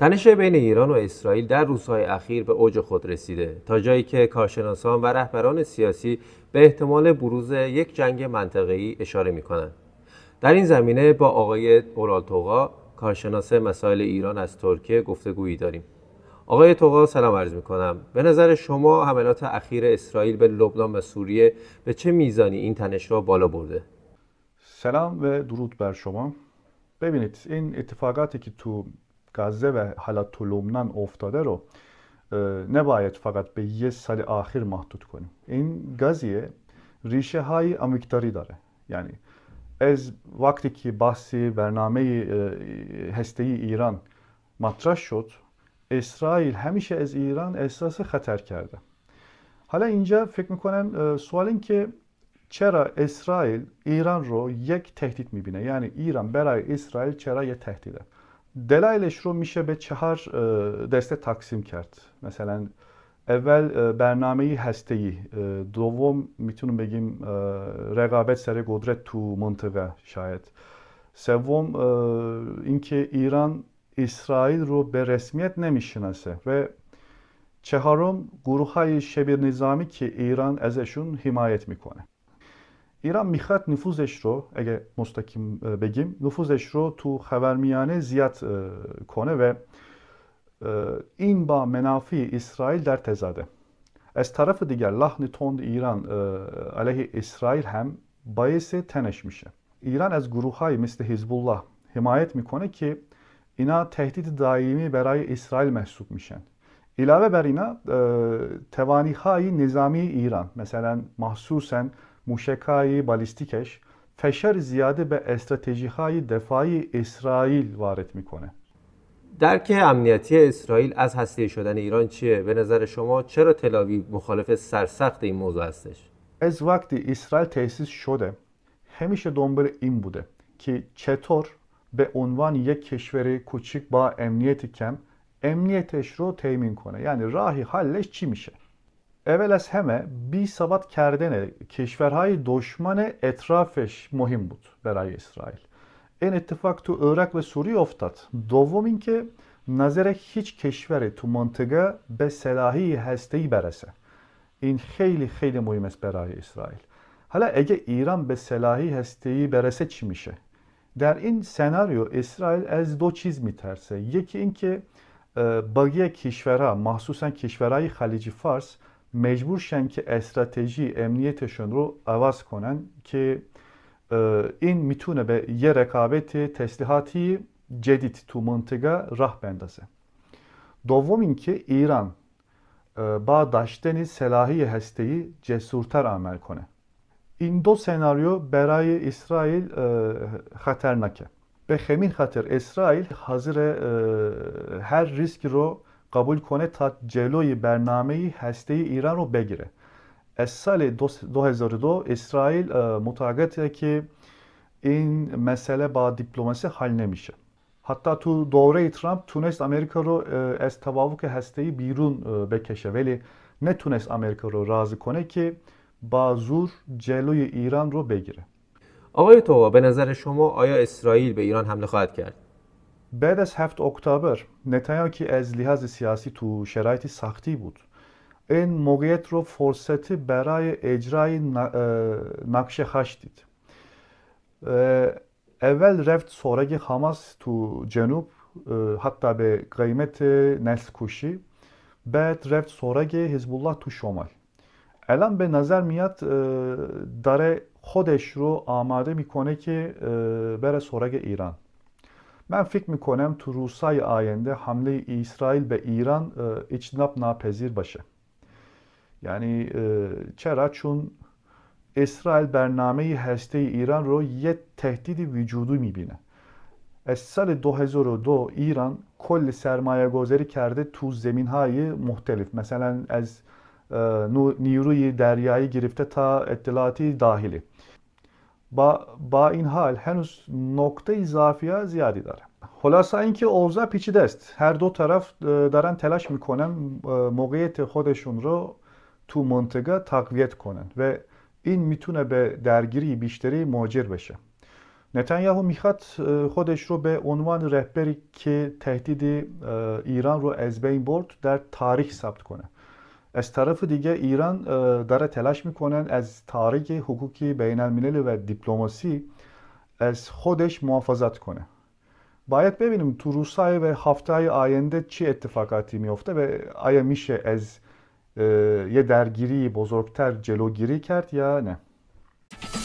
تنش بین ایران و اسرائیل در روزهای اخیر به اوج خود رسیده تا جایی که کارشناسان و رهبران سیاسی به احتمال بروز یک جنگ منطقه‌ای اشاره می‌کنند. در این زمینه با آقای اورالتوغا کارشناس مسائل ایران از ترکیه گفتگویی داریم. آقای توغا سلام عرض می کنم به نظر شما حملات اخیر اسرائیل به لبنان و سوریه به چه میزانی این تنش را بالا برده؟ سلام و درود بر شما ببینید این اتفاقاتی که تو Gazze و حال Tulum'dan افتاده رو نباید فقط به یه سال آخر محدود کنیم این قضیه ریشه های عمیقتری داره یعنی از وقتی که بحث برنامه هسته ایران مطرح شد اسرائیل همیشه از ایران احساس خطر کرده حالا اینجا فکر میکنم، سوال این که چرا اسرائیل ایران رو یک تهدید میبینه یعنی ایران برای اسرائیل چرا یه تهدیده Delayle şro mişebe çehar deste taksim kert. Mesela evvel e, bernameyi hesteyi e, dovom mitunum begim e, regabet sere godret tu mıntıga şayet. Sevom inki İran İsrail ro be resmiyet nemişinase ve çeharom guruhay şebir nizami ki İran ezeşun himayet mikone. ایران میخواد نفوذش رو اگه مستقیم بگیم نفوذش رو تو خبرمیانه زیاد کنه و این با منافع اسرائیل در تزاده از طرف دیگر لحن تند ایران علیه اسرائیل هم باعث تنش میشه ایران از گروه های مثل حزب الله حمایت میکنه که اینا تهدید دائمی برای اسرائیل محسوب میشن علاوه بر اینا توانیهای نظامی ایران مثلا مخصوصا موشکای بالیستیکش فشار زیاده به استراتژیهای های دفاعی اسرائیل وارد میکنه درک امنیتی اسرائیل از هستیه شدن ایران چیه؟ به نظر شما چرا تلاوی مخالف سرسخت این موضوع هستش؟ از وقتی اسرائیل تأسیس شده همیشه دنبال این بوده که چطور به عنوان یک کشور کوچک با امنیتی کم امنیتش رو تیمین کنه یعنی راهی حلش چی میشه اول از همه بی ثبات کردن کشورهای دشمن اطرافش مهم بود برای اسرائیل این اتفاق تو عراق و سوریه افتاد دوم اینکه نظر هیچ کشوری تو منطقه به سلاحی ای برسه این خیلی خیلی مهم است برای اسرائیل حالا اگه ایران به سلاحی هستی برسه چی میشه در این سناریو اسرائیل از دو چیز میترسه یکی اینکه بقیه کشورها مخصوصا کشورهای خلیج فارس مجبور که استراتژی امنیتشون رو عوض کنن که این میتونه به یه رقابت تسلیحاتی جدید تو منطقه راه بندازه دوم اینکه ایران با داشتن سلاحی هسته‌ای جسورتر عمل کنه این دو سناریو برای اسرائیل خطرناکه به همین خاطر اسرائیل حاضر هر ریسک رو قبول کنه تا جلوی برنامه هسته ایران رو بگیره از سال 2002 اسرائیل معتقده که این مسئله با دیپلماسی حل نمیشه حتی تو دوره ترامپ تونست امریکا رو از توافق هسته بیرون بکشه ولی نتونست امریکا رو راضی کنه که با زور جلوی ایران رو بگیره آقای تو به نظر شما آیا اسرائیل به ایران حمله خواهد کرد؟ بعد از هفت اکتبر نتانیاهو که از لحاظ سیاسی تو شرایط سختی بود این موقعیت رو فرصتی برای اجرای نقشه خش دید اول رفت سراغ حماس تو جنوب حتی به قیمت نسل کشی بعد رفت سراغ حزب الله تو شمال الان به نظر میاد داره خودش رو آماده میکنه که بره سراغ ایران Men fik mikonem tu Rusay ayende hamle İsrail ve İran e, içnap napezir başı. Yani e, çera çun İsrail برنامه هسته ایران رو یه تهدید وجودی میبینه از سال 2002 ایران کل سرمایه گذاری کرده تو زمین های مختلف مثلا از نیروی دریایی گرفته تا اطلاعاتی داخلی با, با این حال هنوز نقطه اضافیه زیادی داره خلاصه اینکه اوضاع پیچیده است هر دو طرف دارن تلاش میکنن موقعیت خودشون رو تو منطقه تقویت کنن و این میتونه به درگیری بیشتری موجر بشه نتانیاهو میخواد خودش رو به عنوان رهبری که تهدید ایران رو از بین برد در تاریخ ثبت کنه از طرف دیگه ایران داره تلاش میکنن از تاریخ حقوقی بین المللی و دیپلماسی از خودش محافظت کنه باید ببینیم تو روسای و هفته آینده چه اتفاقاتی میفته و آیا میشه از یه درگیری بزرگتر جلوگیری کرد یا نه